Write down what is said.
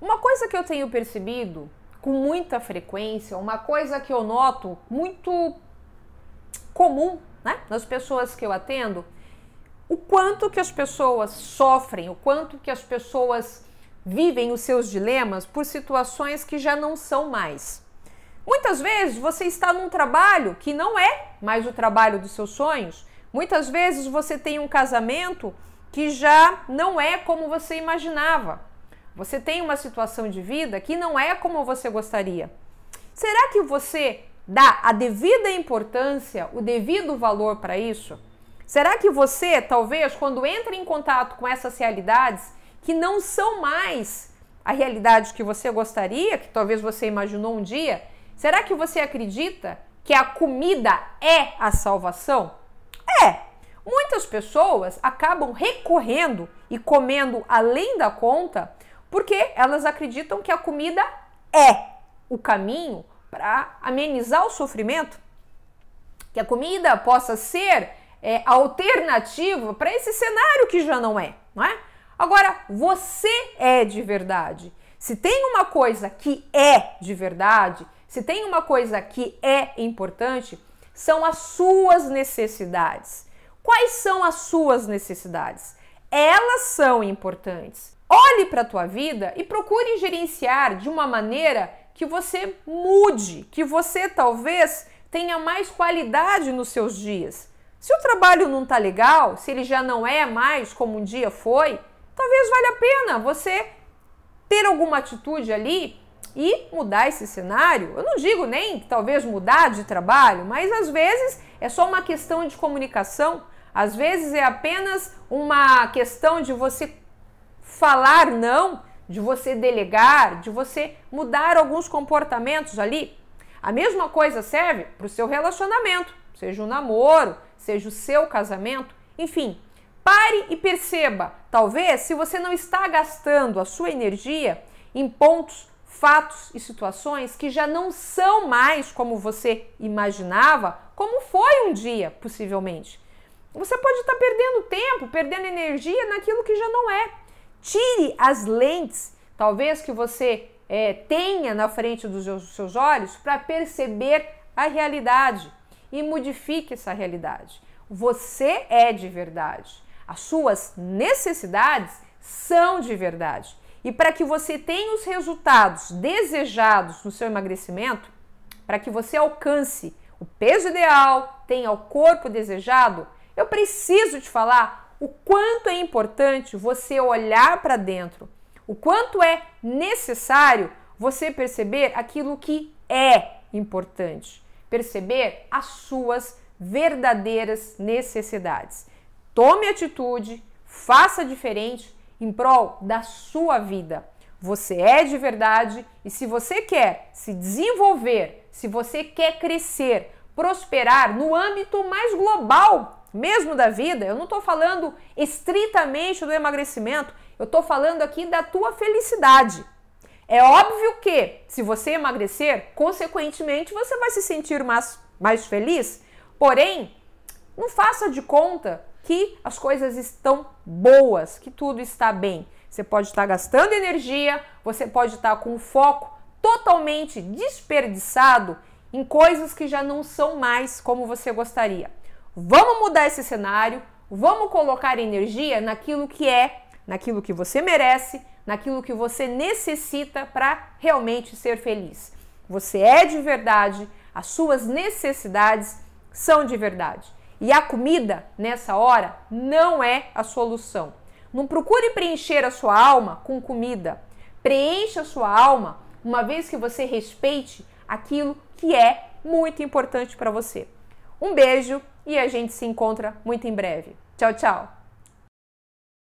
Uma coisa que eu tenho percebido com muita frequência, uma coisa que eu noto muito comum né, nas pessoas que eu atendo, o quanto que as pessoas sofrem, o quanto que as pessoas vivem os seus dilemas por situações que já não são mais. Muitas vezes você está num trabalho que não é mais o trabalho dos seus sonhos. Muitas vezes você tem um casamento que já não é como você imaginava. Você tem uma situação de vida que não é como você gostaria. Será que você dá a devida importância, o devido valor para isso? Será que você, talvez, quando entra em contato com essas realidades que não são mais a realidade que você gostaria, que talvez você imaginou um dia, será que você acredita que a comida é a salvação? É. Muitas pessoas acabam recorrendo e comendo além da conta porque elas acreditam que a comida é o caminho para amenizar o sofrimento, que a comida possa ser é, alternativa para esse cenário que já não é, não é? Agora, você é de verdade. Se tem uma coisa que é de verdade, se tem uma coisa que é importante, são as suas necessidades. Quais são as suas necessidades? Elas são importantes. Olhe para a tua vida e procure gerenciar de uma maneira que você mude, que você talvez tenha mais qualidade nos seus dias. Se o trabalho não está legal, se ele já não é mais como um dia foi, talvez valha a pena você ter alguma atitude ali e mudar esse cenário. Eu não digo nem talvez mudar de trabalho, mas às vezes é só uma questão de comunicação, às vezes é apenas uma questão de você falar não, de você delegar, de você mudar alguns comportamentos ali. A mesma coisa serve para o seu relacionamento, seja o um namoro, seja o seu casamento, enfim. Pare e perceba, talvez, se você não está gastando a sua energia em pontos, fatos e situações que já não são mais como você imaginava, como foi um dia, possivelmente. Você pode estar perdendo tempo, perdendo energia naquilo que já não é. Tire as lentes, talvez que você é, tenha na frente dos seus olhos, para perceber a realidade e modifique essa realidade. Você é de verdade. As suas necessidades são de verdade. E para que você tenha os resultados desejados no seu emagrecimento, para que você alcance o peso ideal, tenha o corpo desejado, eu preciso te falar o quanto é importante você olhar para dentro, o quanto é necessário você perceber aquilo que é importante, perceber as suas verdadeiras necessidades. Tome atitude, faça diferente em prol da sua vida. Você é de verdade e se você quer se desenvolver, se você quer crescer, prosperar no âmbito mais global mesmo da vida, eu não estou falando estritamente do emagrecimento, eu estou falando aqui da tua felicidade. É óbvio que, se você emagrecer, consequentemente você vai se sentir mais, mais feliz, porém, não faça de conta que as coisas estão boas, que tudo está bem. Você pode estar tá gastando energia, você pode estar tá com o foco totalmente desperdiçado em coisas que já não são mais como você gostaria. Vamos mudar esse cenário, vamos colocar energia naquilo que é, naquilo que você merece, naquilo que você necessita para realmente ser feliz. Você é de verdade, as suas necessidades são de verdade. E a comida, nessa hora, não é a solução. Não procure preencher a sua alma com comida. Preencha a sua alma uma vez que você respeite aquilo que é muito importante para você. Um beijo e a gente se encontra muito em breve. Tchau, tchau!